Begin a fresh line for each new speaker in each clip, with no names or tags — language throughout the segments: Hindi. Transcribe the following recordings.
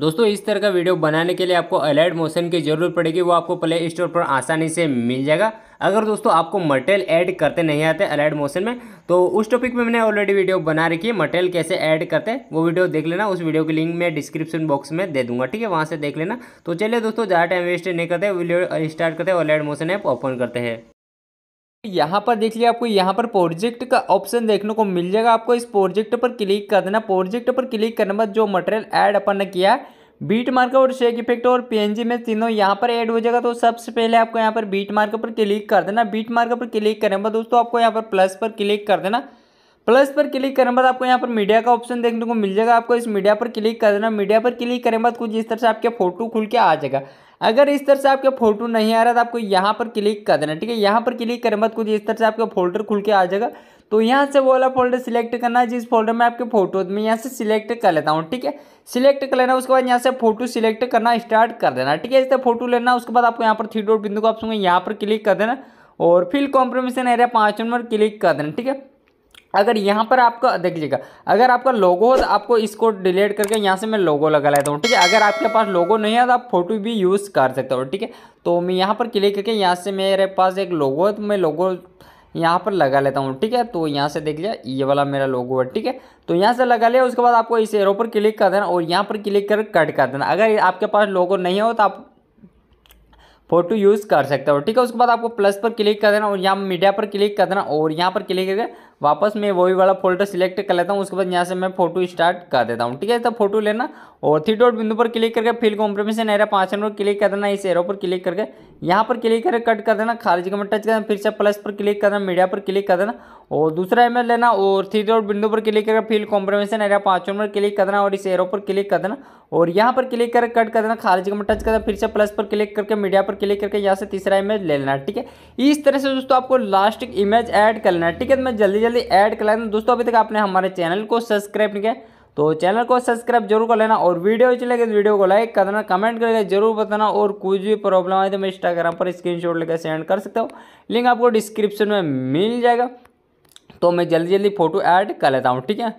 दोस्तों इस तरह का वीडियो बनाने के लिए आपको अलर्ट मोशन की जरूरत पड़ेगी वो आपको प्ले स्टोर पर आसानी से मिल जाएगा अगर दोस्तों आपको मटेरियल ऐड करते नहीं आते अलर्ट मोशन में तो उस टॉपिक में मैंने ऑलरेडी वीडियो बना रखी है मटेरियल कैसे ऐड करते हैं वो वीडियो देख लेना उस वीडियो की लिंक मैं डिस्क्रिप्शन बॉक्स में दे दूंगा ठीक है वहाँ से देख लेना तो चलिए दोस्तों ज़्यादा टाइम वेस्ट नहीं करते वीडियो स्टार्ट करते हैं अलर्ट मोशन ऐप ओपन करते हैं यहाँ पर देख लिया आपको यहाँ पर प्रोजेक्ट का ऑप्शन देखने को मिल जाएगा आपको इस प्रोजेक्ट पर क्लिक कर देना प्रोजेक्ट पर क्लिक करने बाद जो मटेरियल ऐड अपन ने किया बीट मार्क और शेक इफेक्ट और पीएनजी में तीनों यहाँ पर ऐड हो जाएगा तो सबसे पहले आपको यहाँ पर बीट मार्क पर क्लिक कर देना बीट मार्क पर क्लिक करने बाद दोस्तों आपको यहाँ पर प्लस पर क्लिक कर देना प्लस पर क्लिक करने बाद आपको यहाँ पर मीडिया का ऑप्शन देखने को मिल जाएगा आपको इस मीडिया पर क्लिक कर देना मीडिया पर क्लिक करने बाद कुछ इस तरह से आपके फोटो खुल के आ जाएगा अगर इस तरह से आपके फोटो नहीं आ रहा तो आपको यहाँ पर क्लिक कर देना ठीक है यहाँ पर क्लिक करें बाद कुछ इस तरह से आपका फोल्डर खुल के आ जाएगा तो यहाँ से वो वाला फोल्डर सिलेक्ट करना है जिस फोल्डर में आपके फोटो मैं यहाँ से सिलेक्ट कर लेता हूँ ठीक है सिलेक्ट कर लेना उसके बाद यहाँ से फोटो सिलेक्ट करना स्टार्ट कर देना ठीक है इस तरह फोटो लेना उसके बाद आपको यहाँ पर थ्री डॉट बिंदु को आप सुनिए यहाँ पर क्लिक कर देना और फिर कॉम्प्रोमेशन एरिया पाँच नंबर क्लिक कर देना ठीक है अगर यहाँ पर आपका देख लीजिएगा अगर आपका लोगो हो तो आपको इसको डिलीट करके यहाँ से मैं लोगो लगा लेता हूँ ठीक है अगर आपके पास लोगो नहीं है तो आप फोटो भी यूज़ कर सकते हो ठीक है तो मैं यहाँ पर क्लिक करके यहाँ से मेरे पास एक लोगो है तो मैं लोगो यहाँ पर लगा लेता हूँ ठीक है तो यहाँ से देख लिया ये वाला मेरा लोगो है ठीक है तो यहाँ से लगा लिया उसके बाद आपको इस एरो पर क्लिक कर देना और यहाँ पर क्लिक कर कट कर देना अगर आपके पास लोगो नहीं हो तो आप फोटो यूज़ कर सकते हो ठीक है उसके बाद आपको प्लस पर क्लिक कर देना और यहाँ मीडिया पर क्लिक कर देना और यहाँ पर क्लिक करके वापस मैं वही वाला फोल्डर सिलेक्ट कर लेता हूँ उसके बाद यहाँ से मैं फोटो स्टार्ट कर देता हूँ ठीक है तो फोटो लेना और थ्री डॉट बिंदु पर क्लिक करके फिल कॉम्प्रोमेशन एरिया पाँच नंबर क्लिक कर देना इस एरो पर क्लिक करके यहाँ पर क्लिक करके कट कर देना खाली जगह में टच कर देना फिर से प्लस पर क्लिक कर देना मीडिया पर क्लिक कर देना और दूसरा इमेज लेना और थ्री डॉट बिंदु पर क्लिक करके फिल कॉम्प्रोमेशन एरिया पाँच नंबर क्लिक कर देना और इस एरो पर क्लिक कर देना और यहाँ पर क्लिक करके कट कर देना खाली जगह में टच कर देना फिर से प्लस पर क्लिक करके मीडिया पर क्लिक करके यहाँ से तीसरा इमेज ले लेना ठीक है इस तरह से दोस्तों आपको लास्ट इमेज ऐड कर लेना ठीक है मैं जल्दी जल्दी ऐड कर दोस्तों अभी तक आपने हमारे चैनल को सब्सक्राइब नहीं किया तो चैनल को सब्सक्राइब जरूर कर लेना और वीडियो अच्छी लगे तो वीडियो को लाइक कर देना कमेंट करके जरूर बताना और कुछ भी प्रॉब्लम आए तो मैं इंस्टाग्राम पर स्क्रीनशॉट लेकर सेंड कर सकता हूँ लिंक आपको डिस्क्रिप्शन में मिल जाएगा तो मैं जल्दी जल्दी फोटो ऐड कर लेता हूँ ठीक है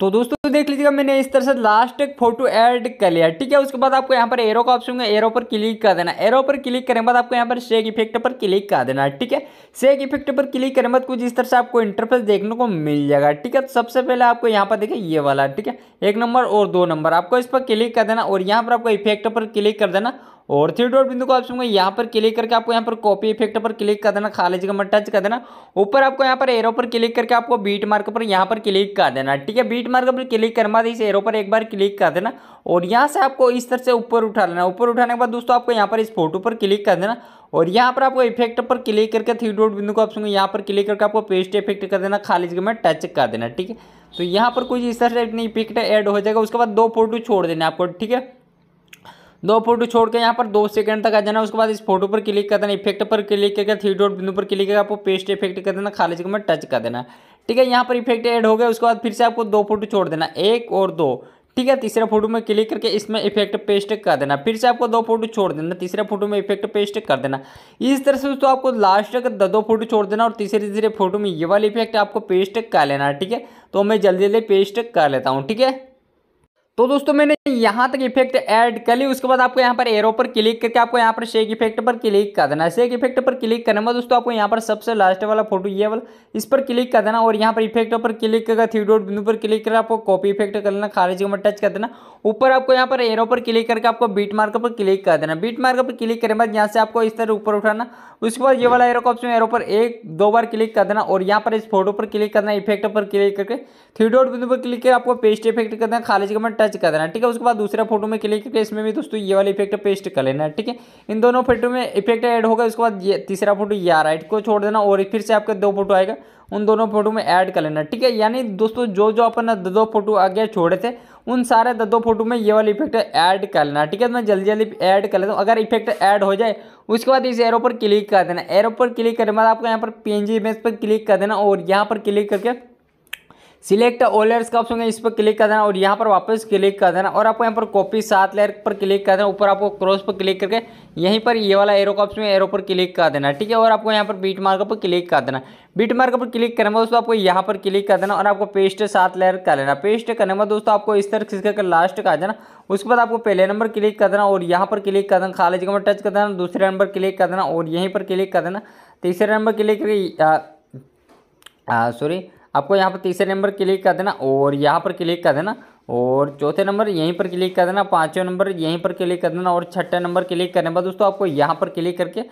तो दोस्तों देख लीजिएगा मैंने इस तरह से लास्ट एक फोटो ऐड कर लिया ठीक है उसके बाद आपको यहाँ पर एरो का ऑप्शन है एरो पर क्लिक कर देना एरो पर क्लिक करने के बाद आपको यहाँ पर शेक इफेक्ट पर क्लिक कर देना ठीक है शेक इफेक्ट पर क्लिक करने के बाद कुछ इस तरह से आपको इंटरफेस देखने को मिल जाएगा ठीक है तो सबसे पहले आपको यहाँ पर देखिए ये वाला ठीक है एक नंबर और दो नंबर आपको इस पर क्लिक कर देना और यहाँ पर आपको इफेक्ट पर क्लिक कर देना और थ्री डॉट बिंदु का ऑप्शन को यहाँ पर क्लिक करके आपको यहाँ पर कॉपी इफेक्ट पर क्लिक कर देना खाली जगह में टच कर देना ऊपर आपको यहाँ पर एरो पर क्लिक करके आपको बीट मार्क पर यहाँ पर क्लिक कर देना ठीक है बीट मार्ग पर क्लिक करना इस एरो पर एक बार क्लिक कर देना और यहाँ से आपको इस तरह से ऊपर उठा लेना ऊपर उठाने के बाद दोस्तों आपको यहाँ पर इस फोटो पर क्लिक कर देना और यहाँ पर आपको इफेक्ट पर क्लिक करके थ्री डॉट बिंदु का ऑप्शन यहाँ पर क्लिक करके आपको पेस्ट इफेक्ट कर देना खाली जगह में टच कर देना ठीक है तो यहाँ पर कुछ इस तरह से इफेक्ट ऐड हो जाएगा उसके बाद दो फोटो छोड़ देना आपको ठीक है दो फोटो छोड़ के यहाँ पर दो सेकंड तक आ जाना उसके बाद इस फोटो पर क्लिक कर देना इफेक्ट पर क्लिक करके थ्री डॉट बिंदु पर क्लिक करके आपको पेस्ट इफेक्ट कर देना खाली जगह में टच कर देना ठीक है यहाँ पर इफेक्ट ऐड हो गया उसके बाद फिर से आपको दो फोटो छोड़ देना एक और दो ठीक है तीसरा फोटो में क्लिक करके इसमें इफेक्ट पेस्ट कर देना फिर से आपको दो फोटो छोड़ देना तीसरे फोटो में इफेक्ट पेस्ट कर देना इस तरह से दोस्तों आपको लास्ट तक दो फोटो छोड़ देना और तीसरे तीसरे फोटो में ये वाला इफेक्ट आपको पेस्ट कर लेना ठीक है तो मैं जल्दी जल्दी पेस्ट कर लेता हूँ ठीक है तो दोस्तों मैंने यहाँ तक इफेक्ट ऐड कर ली उसके बाद आपको यहाँ पर एरो पर क्लिक करके आपको यहाँ पर शेक इफेक्ट पर क्लिक कर देना शेक इफेक्ट पर क्लिक करने बाद दोस्तों आपको यहाँ पर सबसे लास्ट वाला फोटो ये वाला इस पर क्लिक कर देना और यहाँ पर इफेक्ट पर क्लिक करके थ्री डॉट बिंदु पर क्लिक करके आपको कॉपी इफेक्ट कर लेना खारिज में टच कर देना ऊपर आपको यहाँ पर एरो पर क्लिक करके आपको बीट मार्क पर क्लिक कर देना बीट मार्क पर क्लिक करने बाद यहाँ से आपको इस तरह ऊपर उठाना उसके बाद ये वाला एरो का ऑप्शन एरो पर एक दो बार क्लिक कर देना और यहाँ पर इस फोटो पर क्लिक करना इफेक्ट पर क्लिक करके थ्री डॉट बिंदु पर क्लिक करके आपको पेस्ट इफेक्ट कर देना खारिज में टच अटैच कर देना ठीक है उसके बाद दूसरा फोटो में क्लिक करके इसमें भी दोस्तों ये वाला इफेक्ट पेस्ट कर लेना ठीक है इन दोनों फोटो में इफेक्ट ऐड होगा उसके बाद ये तीसरा फोटो या राइट को छोड़ देना और फिर से आपका दो फोटो आएगा उन दोनों फोटो में ऐड कर लेना ठीक है यानी दोस्तों जो जो अपन दो दो फोटो आगे छोड़े थे उन सारे दो दो फोटो में ये वाला इफेक्ट ऐड कर लेना ठीक है तो मैं जल्दी जल्दी ऐड कर लेता हूँ अगर इफेक्ट ऐड हो जाए उसके बाद इस एरो पर क्लिक कर देना एरो पर क्लिक करने के बाद आपको यहाँ पर पी एन जी इमेज पर क्लिक कर देना और यहाँ पर क्लिक करके सिलेक्ट लेयर्स का ऑप्शन है इस पर क्लिक कर देना और यहाँ पर वापस क्लिक कर देना और आपको यहाँ पर कॉपी सात लेयर पर क्लिक कर देना ऊपर आपको क्रॉस पर क्लिक करके यहीं पर ये वाला एरो का ऑप्शन है एरो पर क्लिक कर देना ठीक है और आपको यहाँ पर बीट मार्क पर क्लिक कर देना बीट मार्क पर क्लिक करने दोस्तों आपको यहाँ पर क्लिक कर देना और आपको पेस्ट सात लेयर कर लेना पेस्ट करने बाद दोस्तों आपको इस तरह खिसक कर लास्ट का आ जाना उसके बाद आपको पहले नंबर क्लिक कर देना और यहाँ पर क्लिक कर देना खाली जगह में टच कर देना दूसरे नंबर क्लिक कर देना और यहीं पर क्लिक कर देना तीसरे नंबर क्लिक करके सॉरी आपको यहाँ पर तीसरे नंबर क्लिक कर देना और यहाँ पर क्लिक कर देना और चौथे नंबर यहीं पर क्लिक कर देना पाँचवें नंबर यहीं पर क्लिक कर देना और छठे नंबर क्लिक करने के बाद दोस्तों आपको यहाँ पर क्लिक करके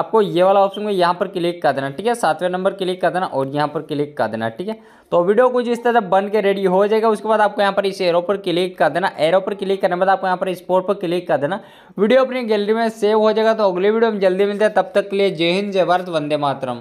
आपको ये वाला ऑप्शन को यहाँ पर क्लिक कर देना ठीक है सातवें नंबर क्लिक कर देना और यहाँ पर क्लिक कर देना ठीक है तो वीडियो कुछ इस तरह बन के रेडी हो जाएगा उसके बाद आपको यहाँ पर इस एरो पर क्लिक कर देना एरो पर क्लिक करने के बाद आपको यहाँ पर स्पोर्ट पर क्लिक कर देना वीडियो अपनी गैलरी में सेव हो जाएगा तो अगले वीडियो में जल्दी मिलते हैं तब तक के लिए जय हिंद जय भारत वंदे मातरम